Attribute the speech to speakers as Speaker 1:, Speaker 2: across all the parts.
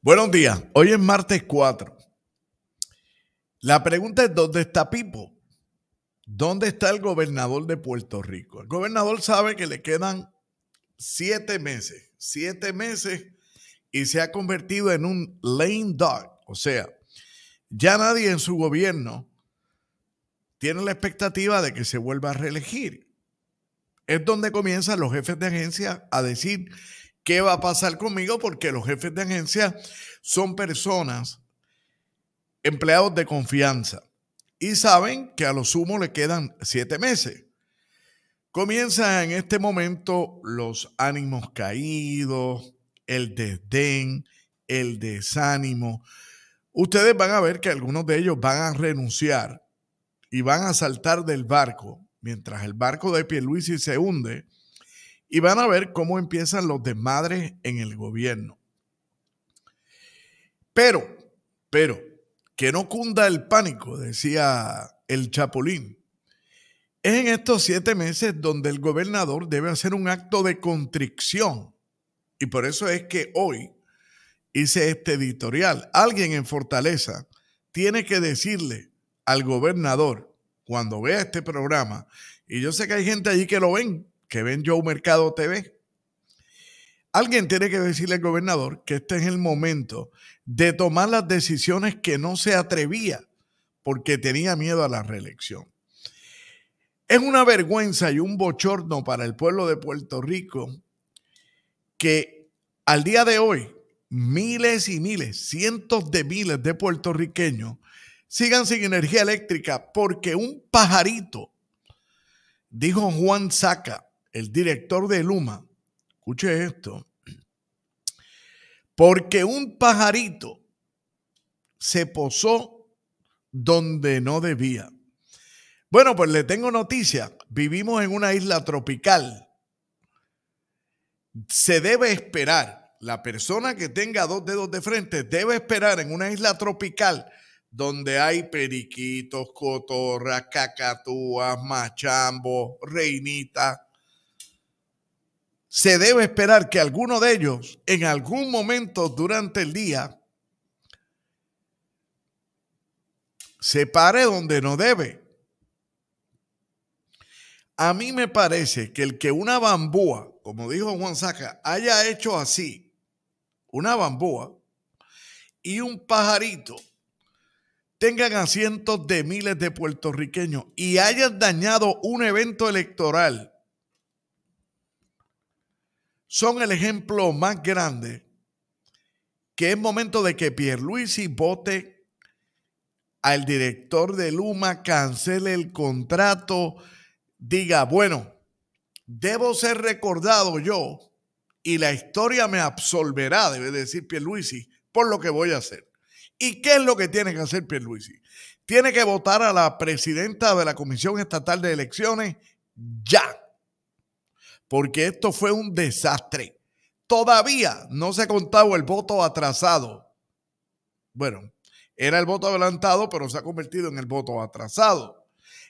Speaker 1: Buenos días, hoy es martes 4. La pregunta es, ¿dónde está Pipo? ¿Dónde está el gobernador de Puerto Rico? El gobernador sabe que le quedan siete meses, siete meses y se ha convertido en un lame dog. O sea, ya nadie en su gobierno tiene la expectativa de que se vuelva a reelegir. Es donde comienzan los jefes de agencia a decir qué va a pasar conmigo, porque los jefes de agencia son personas, empleados de confianza, y saben que a lo sumo le quedan siete meses. Comienzan en este momento los ánimos caídos, el desdén, el desánimo. Ustedes van a ver que algunos de ellos van a renunciar y van a saltar del barco. Mientras el barco de Pierluisi se hunde, y van a ver cómo empiezan los desmadres en el gobierno. Pero, pero, que no cunda el pánico, decía el Chapulín. Es en estos siete meses donde el gobernador debe hacer un acto de contrición. Y por eso es que hoy hice este editorial. Alguien en Fortaleza tiene que decirle al gobernador cuando vea este programa, y yo sé que hay gente allí que lo ven, que ven Joe Mercado TV. Alguien tiene que decirle al gobernador que este es el momento de tomar las decisiones que no se atrevía porque tenía miedo a la reelección. Es una vergüenza y un bochorno para el pueblo de Puerto Rico que al día de hoy miles y miles, cientos de miles de puertorriqueños sigan sin energía eléctrica porque un pajarito, dijo Juan Saca, el director de Luma, escuche esto, porque un pajarito se posó donde no debía. Bueno, pues le tengo noticia. Vivimos en una isla tropical. Se debe esperar, la persona que tenga dos dedos de frente debe esperar en una isla tropical donde hay periquitos, cotorras, cacatúas, machambos, reinitas, se debe esperar que alguno de ellos en algún momento durante el día se pare donde no debe. A mí me parece que el que una bambúa, como dijo Juan Saca, haya hecho así, una bambúa y un pajarito tengan a cientos de miles de puertorriqueños y hayan dañado un evento electoral son el ejemplo más grande que es momento de que Pierluisi vote al director de Luma, cancele el contrato, diga, bueno, debo ser recordado yo y la historia me absolverá, debe decir Pierluisi, por lo que voy a hacer. ¿Y qué es lo que tiene que hacer Pierluisi? Tiene que votar a la presidenta de la Comisión Estatal de Elecciones ya porque esto fue un desastre. Todavía no se ha contado el voto atrasado. Bueno, era el voto adelantado, pero se ha convertido en el voto atrasado.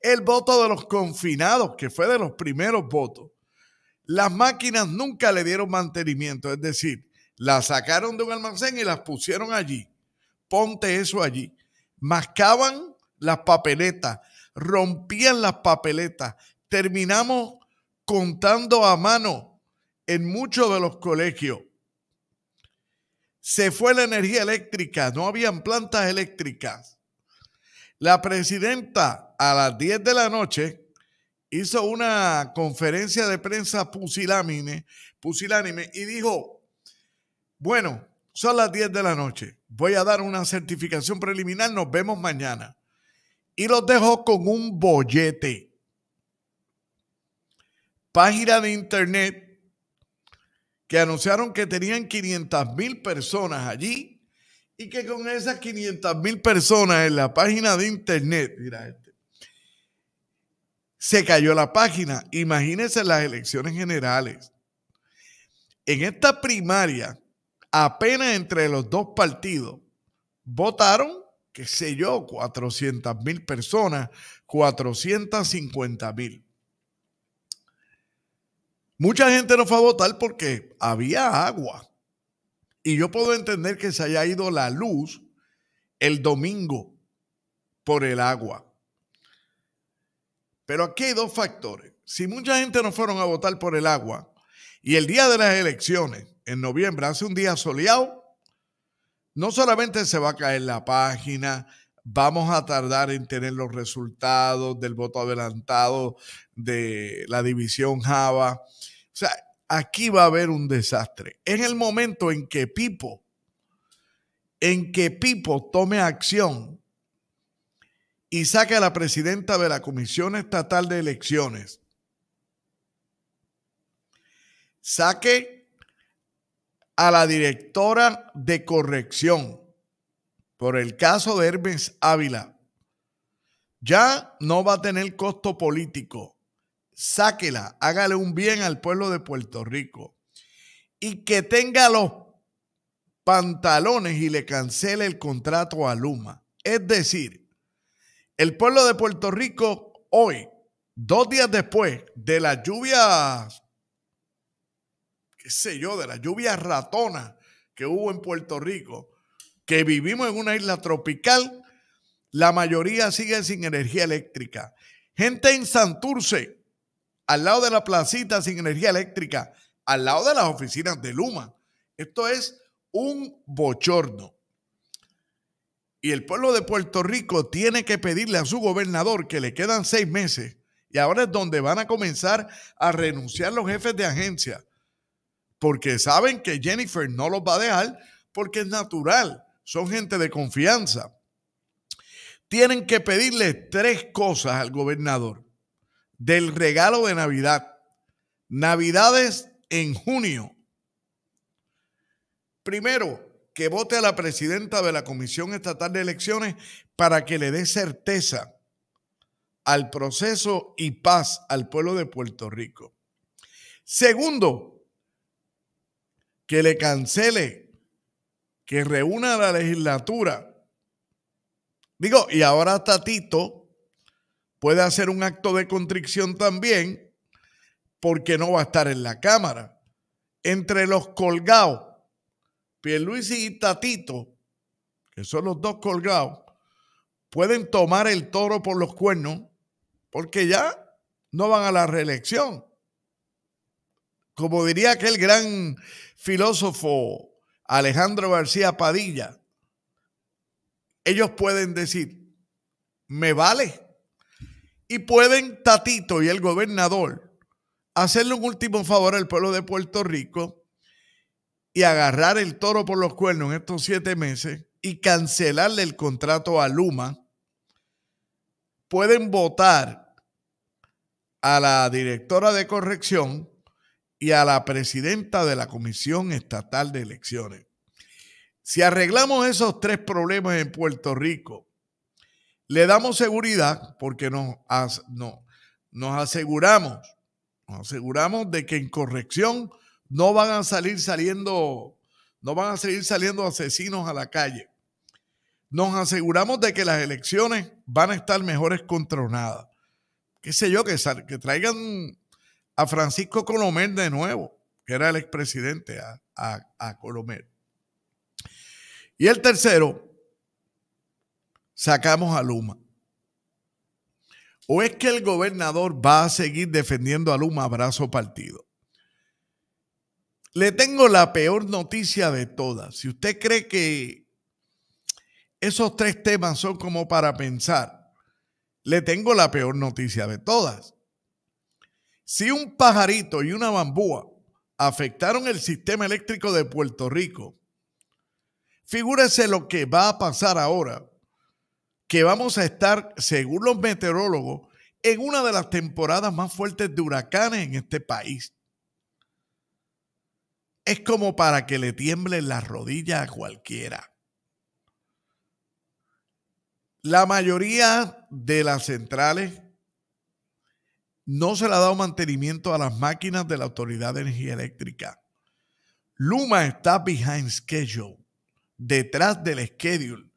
Speaker 1: El voto de los confinados, que fue de los primeros votos. Las máquinas nunca le dieron mantenimiento, es decir, las sacaron de un almacén y las pusieron allí. Ponte eso allí. Mascaban las papeletas, rompían las papeletas. Terminamos contando a mano en muchos de los colegios. Se fue la energía eléctrica, no habían plantas eléctricas. La presidenta a las 10 de la noche hizo una conferencia de prensa pusilánime, pusilánime y dijo, bueno, son las 10 de la noche, voy a dar una certificación preliminar, nos vemos mañana. Y los dejó con un bollete página de internet que anunciaron que tenían 500 mil personas allí y que con esas 500 mil personas en la página de internet, mira este, se cayó la página. Imagínense las elecciones generales. En esta primaria, apenas entre los dos partidos, votaron, qué sé yo, 400 mil personas, 450 mil. Mucha gente no fue a votar porque había agua. Y yo puedo entender que se haya ido la luz el domingo por el agua. Pero aquí hay dos factores. Si mucha gente no fueron a votar por el agua y el día de las elecciones, en noviembre, hace un día soleado, no solamente se va a caer la página, vamos a tardar en tener los resultados del voto adelantado de la división Java, sea, aquí va a haber un desastre. En el momento en que Pipo, en que Pipo tome acción y saque a la presidenta de la Comisión Estatal de Elecciones, saque a la directora de corrección por el caso de Hermes Ávila, ya no va a tener costo político sáquela, hágale un bien al pueblo de Puerto Rico y que tenga los pantalones y le cancele el contrato a Luma. Es decir, el pueblo de Puerto Rico hoy, dos días después de la lluvia, qué sé yo, de la lluvia ratona que hubo en Puerto Rico, que vivimos en una isla tropical, la mayoría sigue sin energía eléctrica. Gente en Santurce, al lado de la placita sin energía eléctrica, al lado de las oficinas de Luma. Esto es un bochorno. Y el pueblo de Puerto Rico tiene que pedirle a su gobernador que le quedan seis meses. Y ahora es donde van a comenzar a renunciar los jefes de agencia. Porque saben que Jennifer no los va a dejar porque es natural. Son gente de confianza. Tienen que pedirle tres cosas al gobernador del regalo de Navidad. Navidades en junio. Primero, que vote a la presidenta de la Comisión Estatal de Elecciones para que le dé certeza al proceso y paz al pueblo de Puerto Rico. Segundo, que le cancele, que reúna a la legislatura. Digo, y ahora está Tito, puede hacer un acto de contrición también porque no va a estar en la Cámara. Entre los colgados, Pierluisi y Tatito, que son los dos colgados, pueden tomar el toro por los cuernos porque ya no van a la reelección. Como diría aquel gran filósofo Alejandro García Padilla, ellos pueden decir, me vale y pueden Tatito y el gobernador hacerle un último favor al pueblo de Puerto Rico y agarrar el toro por los cuernos en estos siete meses y cancelarle el contrato a Luma. Pueden votar a la directora de corrección y a la presidenta de la Comisión Estatal de Elecciones. Si arreglamos esos tres problemas en Puerto Rico, le damos seguridad porque nos, no, nos aseguramos, nos aseguramos de que en corrección no van a salir saliendo, no van a seguir saliendo asesinos a la calle. Nos aseguramos de que las elecciones van a estar mejores controladas. Qué sé yo, que, que traigan a Francisco Colomer de nuevo, que era el expresidente, a, a, a Y el tercero, sacamos a Luma. ¿O es que el gobernador va a seguir defendiendo a Luma a brazo partido? Le tengo la peor noticia de todas. Si usted cree que esos tres temas son como para pensar, le tengo la peor noticia de todas. Si un pajarito y una bambúa afectaron el sistema eléctrico de Puerto Rico, figúrese lo que va a pasar ahora que vamos a estar, según los meteorólogos, en una de las temporadas más fuertes de huracanes en este país. Es como para que le tiemblen las rodillas a cualquiera. La mayoría de las centrales no se le ha dado mantenimiento a las máquinas de la Autoridad de Energía Eléctrica. Luma está behind schedule, detrás del schedule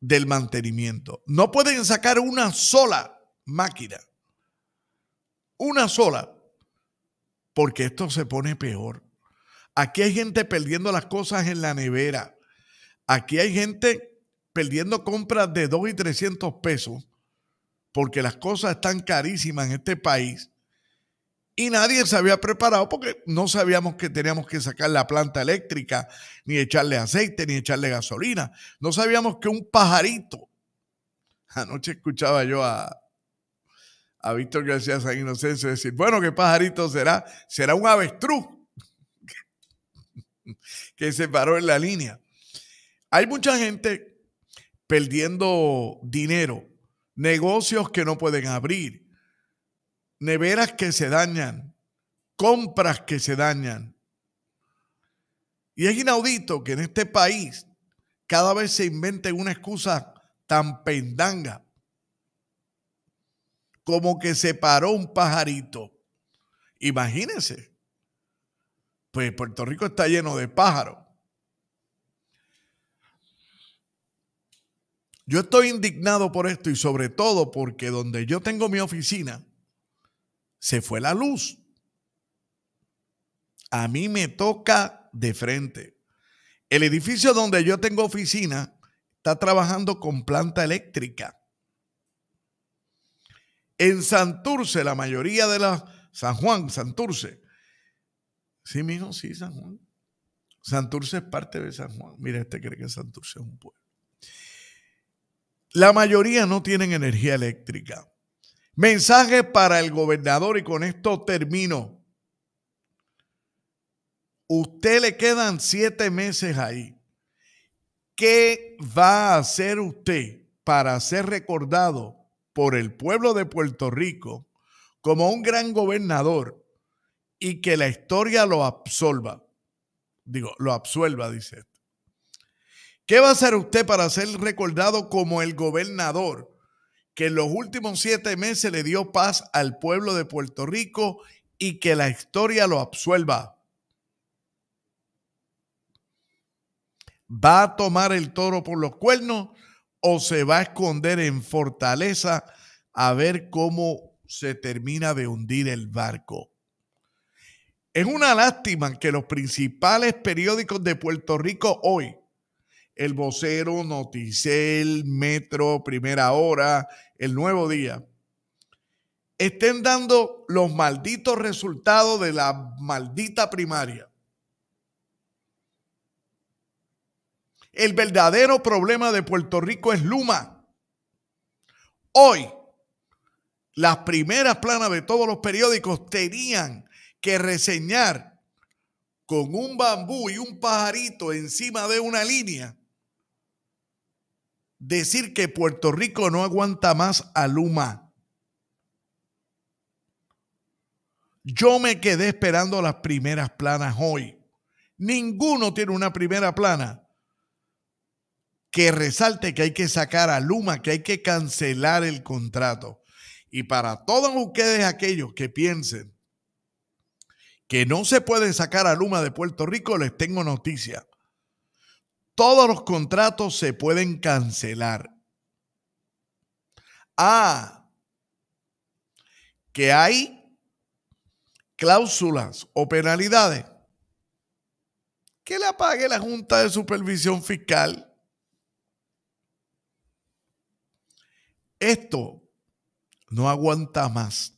Speaker 1: del mantenimiento. No pueden sacar una sola máquina. Una sola. Porque esto se pone peor. Aquí hay gente perdiendo las cosas en la nevera. Aquí hay gente perdiendo compras de 2 y 300 pesos porque las cosas están carísimas en este país y nadie se había preparado porque no sabíamos que teníamos que sacar la planta eléctrica, ni echarle aceite, ni echarle gasolina. No sabíamos que un pajarito. Anoche escuchaba yo a, a Víctor García San Inocencio decir, bueno, ¿qué pajarito será? Será un avestruz que se paró en la línea. Hay mucha gente perdiendo dinero, negocios que no pueden abrir neveras que se dañan, compras que se dañan. Y es inaudito que en este país cada vez se invente una excusa tan pendanga como que se paró un pajarito. Imagínense. Pues Puerto Rico está lleno de pájaros. Yo estoy indignado por esto y sobre todo porque donde yo tengo mi oficina, se fue la luz. A mí me toca de frente. El edificio donde yo tengo oficina está trabajando con planta eléctrica. En Santurce, la mayoría de las. San Juan, Santurce. Sí, hijo, sí, San Juan. Santurce es parte de San Juan. Mira, este cree que Santurce es un pueblo. La mayoría no tienen energía eléctrica. Mensaje para el gobernador y con esto termino. Usted le quedan siete meses ahí. ¿Qué va a hacer usted para ser recordado por el pueblo de Puerto Rico como un gran gobernador y que la historia lo absolva? Digo, lo absuelva, dice. Esto. ¿Qué va a hacer usted para ser recordado como el gobernador? que en los últimos siete meses le dio paz al pueblo de Puerto Rico y que la historia lo absuelva. ¿Va a tomar el toro por los cuernos o se va a esconder en fortaleza a ver cómo se termina de hundir el barco? Es una lástima que los principales periódicos de Puerto Rico hoy el Vocero, Noticel, Metro, Primera Hora, El Nuevo Día, estén dando los malditos resultados de la maldita primaria. El verdadero problema de Puerto Rico es Luma. Hoy, las primeras planas de todos los periódicos tenían que reseñar con un bambú y un pajarito encima de una línea decir que Puerto Rico no aguanta más a Luma. Yo me quedé esperando las primeras planas hoy. Ninguno tiene una primera plana que resalte que hay que sacar a Luma, que hay que cancelar el contrato. Y para todos ustedes aquellos que piensen que no se puede sacar a Luma de Puerto Rico, les tengo noticia. Todos los contratos se pueden cancelar. Ah, que hay cláusulas o penalidades que le pague la Junta de Supervisión Fiscal. Esto no aguanta más.